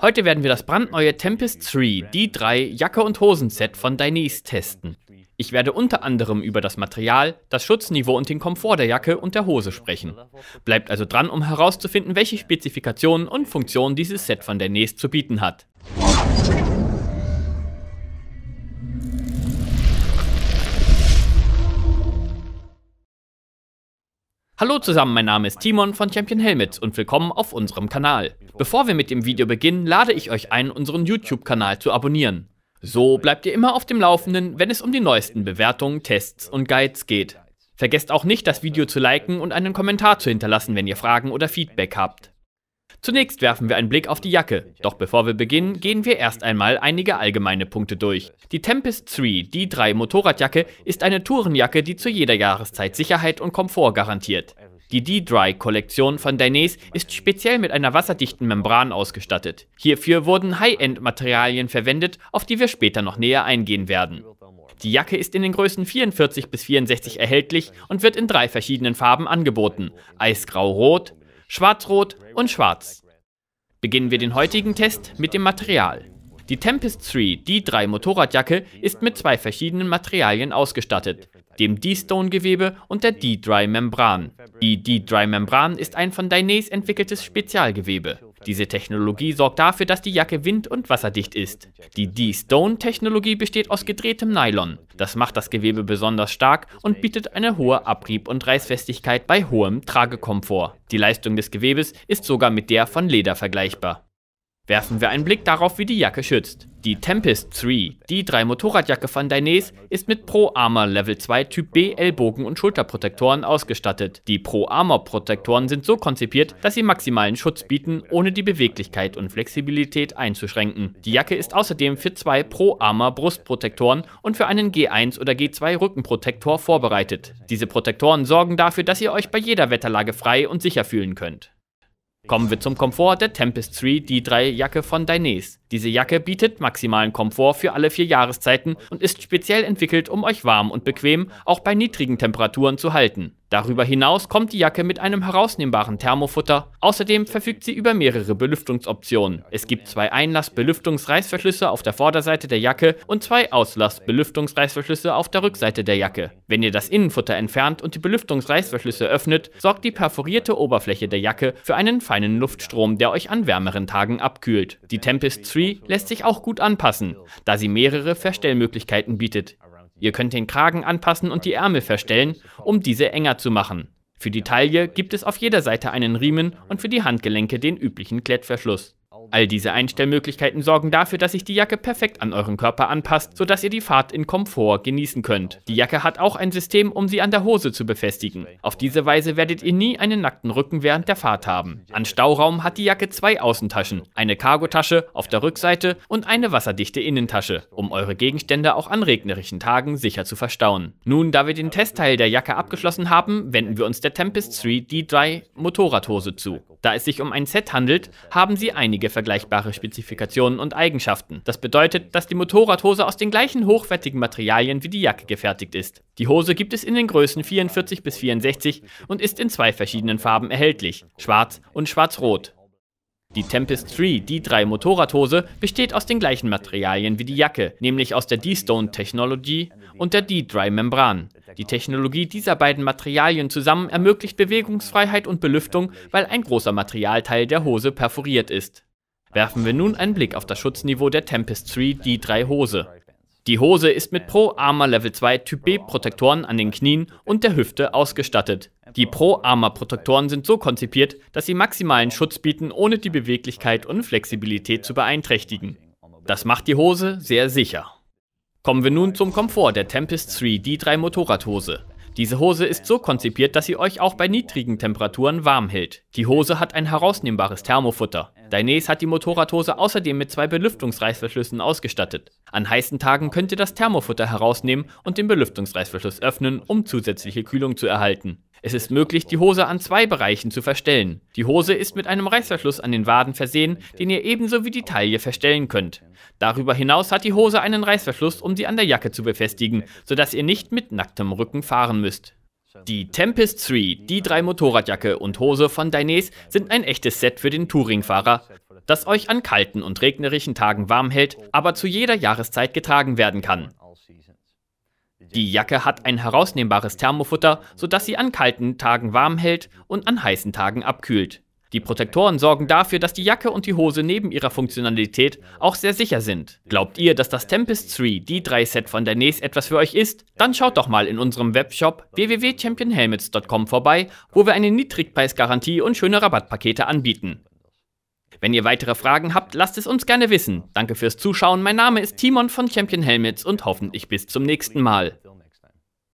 Heute werden wir das brandneue Tempest 3 d 3 Jacke und Hosen-Set von Dainese testen. Ich werde unter anderem über das Material, das Schutzniveau und den Komfort der Jacke und der Hose sprechen. Bleibt also dran, um herauszufinden, welche Spezifikationen und Funktionen dieses Set von Dainese zu bieten hat. Hallo zusammen, mein Name ist Timon von Champion Helmets und willkommen auf unserem Kanal. Bevor wir mit dem Video beginnen, lade ich euch ein, unseren YouTube-Kanal zu abonnieren. So bleibt ihr immer auf dem Laufenden, wenn es um die neuesten Bewertungen, Tests und Guides geht. Vergesst auch nicht, das Video zu liken und einen Kommentar zu hinterlassen, wenn ihr Fragen oder Feedback habt. Zunächst werfen wir einen Blick auf die Jacke, doch bevor wir beginnen, gehen wir erst einmal einige allgemeine Punkte durch. Die Tempest 3 D3 Motorradjacke ist eine Tourenjacke, die zu jeder Jahreszeit Sicherheit und Komfort garantiert. Die D-Dry-Kollektion von Dainese ist speziell mit einer wasserdichten Membran ausgestattet. Hierfür wurden High-End-Materialien verwendet, auf die wir später noch näher eingehen werden. Die Jacke ist in den Größen 44 bis 64 erhältlich und wird in drei verschiedenen Farben angeboten. Eisgrau-Rot, Schwarz-Rot und Schwarz. Beginnen wir den heutigen Test mit dem Material. Die Tempest 3 D3 Motorradjacke ist mit zwei verschiedenen Materialien ausgestattet, dem D-Stone-Gewebe und der D-Dry-Membran. Die D-Dry-Membran ist ein von Dainese entwickeltes Spezialgewebe. Diese Technologie sorgt dafür, dass die Jacke wind- und wasserdicht ist. Die D-Stone-Technologie besteht aus gedrehtem Nylon. Das macht das Gewebe besonders stark und bietet eine hohe Abrieb- und Reißfestigkeit bei hohem Tragekomfort. Die Leistung des Gewebes ist sogar mit der von Leder vergleichbar. Werfen wir einen Blick darauf, wie die Jacke schützt. Die Tempest 3, die 3 Motorradjacke von Dainese, ist mit Pro Armor Level 2 Typ B Ellbogen- und Schulterprotektoren ausgestattet. Die Pro Armor Protektoren sind so konzipiert, dass sie maximalen Schutz bieten, ohne die Beweglichkeit und Flexibilität einzuschränken. Die Jacke ist außerdem für zwei Pro Armor Brustprotektoren und für einen G1 oder G2 Rückenprotektor vorbereitet. Diese Protektoren sorgen dafür, dass ihr euch bei jeder Wetterlage frei und sicher fühlen könnt. Kommen wir zum Komfort der Tempest 3 D3 Jacke von Dainese. Diese Jacke bietet maximalen Komfort für alle vier Jahreszeiten und ist speziell entwickelt, um euch warm und bequem auch bei niedrigen Temperaturen zu halten. Darüber hinaus kommt die Jacke mit einem herausnehmbaren Thermofutter. Außerdem verfügt sie über mehrere Belüftungsoptionen. Es gibt zwei Einlass-Belüftungsreißverschlüsse auf der Vorderseite der Jacke und zwei Auslass-Belüftungsreißverschlüsse auf der Rückseite der Jacke. Wenn ihr das Innenfutter entfernt und die Belüftungsreißverschlüsse öffnet, sorgt die perforierte Oberfläche der Jacke für einen feinen Luftstrom, der euch an wärmeren Tagen abkühlt. Die Tempest 3 lässt sich auch gut anpassen, da sie mehrere Verstellmöglichkeiten bietet. Ihr könnt den Kragen anpassen und die Ärmel verstellen, um diese enger zu machen. Für die Taille gibt es auf jeder Seite einen Riemen und für die Handgelenke den üblichen Klettverschluss. All diese Einstellmöglichkeiten sorgen dafür, dass sich die Jacke perfekt an euren Körper anpasst, sodass ihr die Fahrt in Komfort genießen könnt. Die Jacke hat auch ein System, um sie an der Hose zu befestigen. Auf diese Weise werdet ihr nie einen nackten Rücken während der Fahrt haben. An Stauraum hat die Jacke zwei Außentaschen, eine Cargotasche auf der Rückseite und eine wasserdichte Innentasche, um eure Gegenstände auch an regnerischen Tagen sicher zu verstauen. Nun, da wir den Testteil der Jacke abgeschlossen haben, wenden wir uns der Tempest 3 D3 Motorradhose zu. Da es sich um ein Set handelt, haben sie einige vergleichbare Spezifikationen und Eigenschaften. Das bedeutet, dass die Motorradhose aus den gleichen hochwertigen Materialien wie die Jacke gefertigt ist. Die Hose gibt es in den Größen 44 bis 64 und ist in zwei verschiedenen Farben erhältlich, schwarz und schwarz-rot. Die Tempest 3 D3 Motorradhose besteht aus den gleichen Materialien wie die Jacke, nämlich aus der D-Stone Technology und der d dry Membran. Die Technologie dieser beiden Materialien zusammen ermöglicht Bewegungsfreiheit und Belüftung, weil ein großer Materialteil der Hose perforiert ist. Werfen wir nun einen Blick auf das Schutzniveau der Tempest 3 D3 Hose. Die Hose ist mit Pro Armor Level 2 Typ B Protektoren an den Knien und der Hüfte ausgestattet. Die Pro Armor Protektoren sind so konzipiert, dass sie maximalen Schutz bieten, ohne die Beweglichkeit und Flexibilität zu beeinträchtigen. Das macht die Hose sehr sicher. Kommen wir nun zum Komfort der Tempest 3 D3 Motorradhose. Diese Hose ist so konzipiert, dass sie euch auch bei niedrigen Temperaturen warm hält. Die Hose hat ein herausnehmbares Thermofutter. Daines hat die Motorradhose außerdem mit zwei Belüftungsreißverschlüssen ausgestattet. An heißen Tagen könnt ihr das Thermofutter herausnehmen und den Belüftungsreißverschluss öffnen, um zusätzliche Kühlung zu erhalten. Es ist möglich, die Hose an zwei Bereichen zu verstellen. Die Hose ist mit einem Reißverschluss an den Waden versehen, den ihr ebenso wie die Taille verstellen könnt. Darüber hinaus hat die Hose einen Reißverschluss, um sie an der Jacke zu befestigen, sodass ihr nicht mit nacktem Rücken fahren müsst. Die Tempest 3, die drei Motorradjacke und Hose von Dainese sind ein echtes Set für den Touringfahrer, das euch an kalten und regnerischen Tagen warm hält, aber zu jeder Jahreszeit getragen werden kann. Die Jacke hat ein herausnehmbares Thermofutter, sodass sie an kalten Tagen warm hält und an heißen Tagen abkühlt. Die Protektoren sorgen dafür, dass die Jacke und die Hose neben ihrer Funktionalität auch sehr sicher sind. Glaubt ihr, dass das Tempest 3 D3-Set von der NES etwas für euch ist? Dann schaut doch mal in unserem Webshop www.championhelmets.com vorbei, wo wir eine Niedrigpreisgarantie und schöne Rabattpakete anbieten. Wenn ihr weitere Fragen habt, lasst es uns gerne wissen. Danke fürs Zuschauen. Mein Name ist Timon von Champion Helmets und hoffentlich bis zum nächsten Mal.